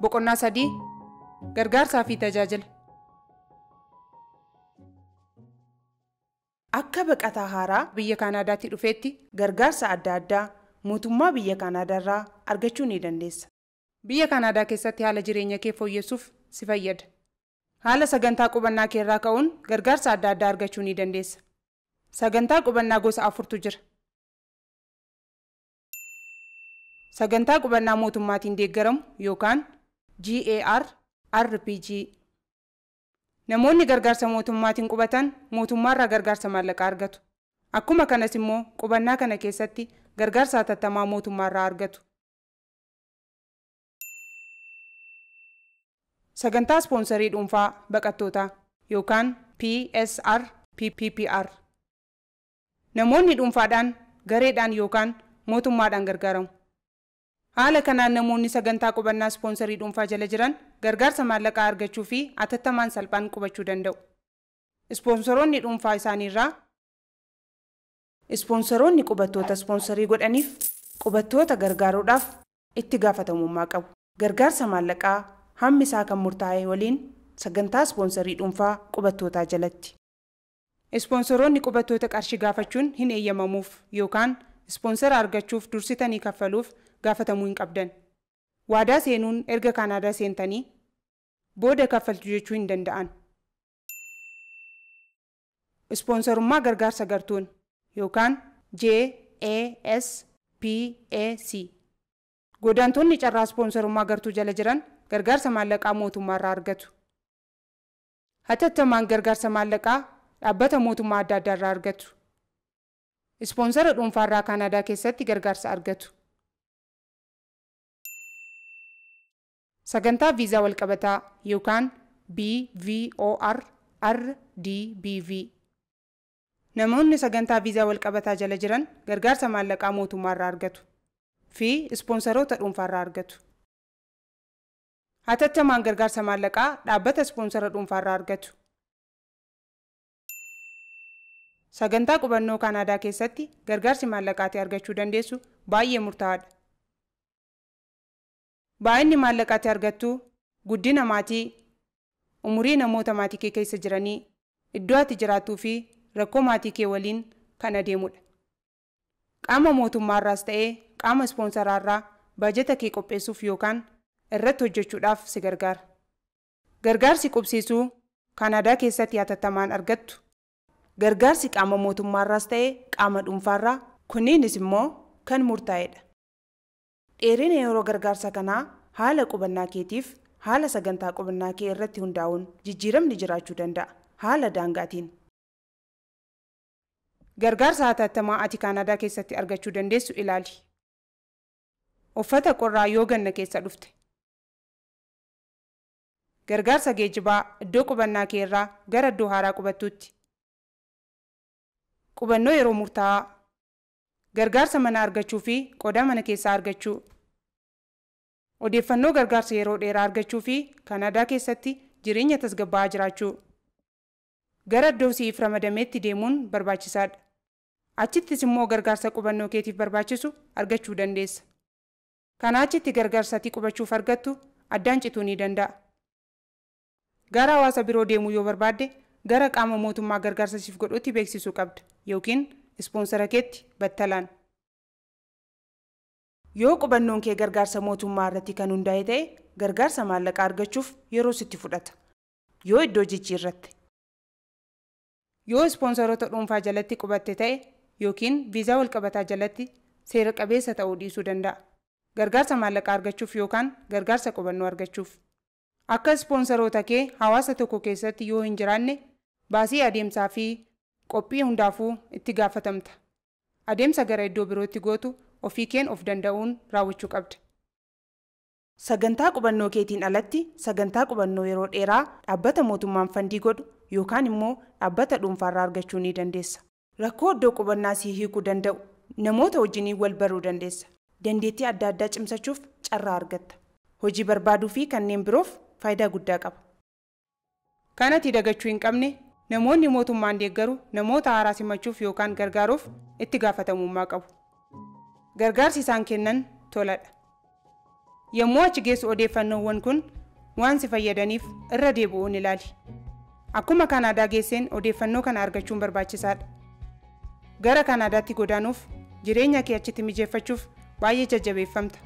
boqonnaa sadii gargaarsaa fi tajaajila. Akka baqataa haaraa biyya Kaanaadaatti dhufeetti gargaarsa adda addaa mootummaa biyya Kaanaadaarraa argachuu ni dandeessa. Biyya Kaanaadaa keessatti haala jireenya kee fooyyessuuf si fayyada. Haala sagantaa qubannaa keerraa ka'uun gargaarsa adda addaa argachuu ni dandeessa. Sagantaa qubannaa gosa afurtu jira. Sagantaa qubannaa mootummaatiin deeggaramu yookaan Namoonni gargaarsa mootummaatiin qubatan mootummaarraa gargaarsa maallaqaa argatu. Akkuma kanas immoo qubannaa kana keessatti gargaarsa hatattamaa mootummaarraa argatu. Sagantaa ispoonsarii dhuunfaa baqattootaa yookaan PSR PPPR. Namoonni dhuunfaadhaan gareedhaan yookaan mootummaadhaan gargaaramu. haala kanaan namoonni sagantaa qubannaa ispoonsarii dhuunfaa jala jiran gargaarsa maallaqaa argachuu fi atattamaan salphaan qubachuu danda'u. Ispoonsoroonni dhuunfaa isaaniirraa Ispoonsoroonni qubattoota ispoonsarii godhaniif qubattoota gargaaruudhaaf itti gaafatamummaa qabu. Gargaarsa maallaqaa hammi isaa kan murtaa'e waliin sagantaa ispoonsarii dhuunfaa qubattootaa jalatti. ispoonsaroonni qubattoota qarshii gaafachuun hin eeyyamamuuf yookaan ispoonsara argachuuf dursitanii kaffaluuf gaafatamuu hin qabdan waadaa seenuun erga kaanaadaa seentanii booda kaffaltu jechuu hin danda'an. ispoonsarummaa gargaarsa gartuun yookaan JASPAC godaantoonni carraa ispoonsarummaa gartuu jala jiran gargaarsa maallaqaa mootummaarraa argatu. Hatattamaan gargaarsa maallaqaa dhaabbata mootummaa adda addaa irraa argatu. Ispoonsara dhuunfaarraa Kaanaadaa keessatti gargaarsa argatu. sagantaa viizaa walqabataa yookaan BVOR Namoonni sagantaa viizaa walqabataa jala jiran gargaarsa maallaqaa mootummaarraa argatu fi ispoonsaroota dhuunfaarraa argatu. Hatattamaan gargaarsa maallaqaa dhaabbata ispoonsara dhuunfaarraa argatu. Sagantaa qubannoo Kaanaadaa keessatti gargaarsi maallaqaatii argachuu dandeessu baay'ee murtaa'aadha. baay'inni maallaqaati argattu guddina maatii umurii namoota maatii kee keessa jiranii iddoo ati jiraatuu fi rakkoo maatii kee waliin kan dha Qaama mootummaarraas ta'ee qaama ispoonsaraarraa baajata kee qopheessuuf yookaan irratti hojjechuudhaaf si gargaara. Gargaarsi qubsiisuu Kaanaadaa keessatti yaatattamaan argattu gargaarsi qaama mootummaarraas ta'ee qaama dhuunfaarraa kunniinis immoo kan murtaa'edha. dheerina yeroo gargaarsa kanaa haala qubannaa keetiif haala sagantaa qubannaa kee irratti hundaa'uun jijjiiramni jiraachuu danda'a haala daangaatiin. gargaarsa hatattamaa ati kaanaadaa keessatti argachuu dandeessu ilaali. uffata qorraa yoo ganna keessa dhufte. gargaarsa geejjibaa iddoo qubannaa kee irraa gara iddoo haaraa qubattuutti. qubannoo yeroo murtaa'aa gargaarsa mana argachuu fi qodaa mana keessaa argachuu. Odeeffannoo gargaarsa yeroo dheeraa argachuu fi Kanaadaa keessatti jireenya tasgabba'aa jiraachuu. Gara iddoo si'iif ramadameetti deemuun dha Achittis immoo gargaarsa qubannoo keetiif barbaachisu argachuu dandeessa. Kana achitti gargaarsa qubachuuf argattu addaan cituu ni danda'a. Gara hawaasa biroo deemuu yoo barbaadde gara qaama mootummaa gargaarsasiif godhutti beeksisuu qabda yookiin ispoonsara keetti battalaan. Yoo qubannoon kee gargaarsa mootummaa irratti kan hundaa'e ta'e gargaarsa maallaqaa argachuuf yeroo sitti fudhata. Yoo iddoo jijji Yoo ispoonsarota dhuunfaa jalatti qubatte ta'e yookiin viizaa walqabataa jalatti seera qabeessa ta'uu dhiisuu danda'a. Gargaarsa maallaqaa argachuuf yookaan gargaarsa qubannoo argachuuf. Akka ispoonsaroota kee hawaasa tokko keessatti yoo hin jiraanne baasii adeemsaa fi qophii hundaafuu itti gaafatamta. Adeemsa gara iddoo birootti gootu ofii keen of danda'uun raawwachuu qabda. Sagantaa qubannoo keetiin alatti sagantaa qubannoo yeroo dheeraa dhaabbata mootummaan fandii godhu yookaan immoo dhaabbata dhuunfaarraa argachuu ni dandeessa. Rakkoo iddoo qubannaa si hiikuu danda'u namoota wajjiniin wal baruu dandeessa. Dandeettii adda addaa cimsachuuf carraa argatta. Hojii barbaaduu fi kanneen biroof faayidaa guddaa qaba. Kanatti dagachuu hin qabne namoonni mootummaan deeggaru namoota haaraa simachuuf yookaan gargaaruuf itti gaafatamummaa qabu. Gargaarsi isaan kennan toladha. Yommuu achi geessu odeeffannoowwan kun waan si fayyadaniif irra deebi'uun ilaali. Akkuma kaanaadaa geesseen odeeffannoo kana argachuun barbaachisaadha. Gara kaanaadaatti godaanuuf jireenya kee achitti mijeeffachuuf baay'ee jajjabeeffamta.